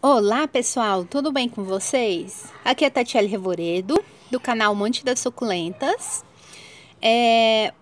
Olá pessoal, tudo bem com vocês? Aqui é a Tatiele Revoredo, do canal Monte das Suculentas. É,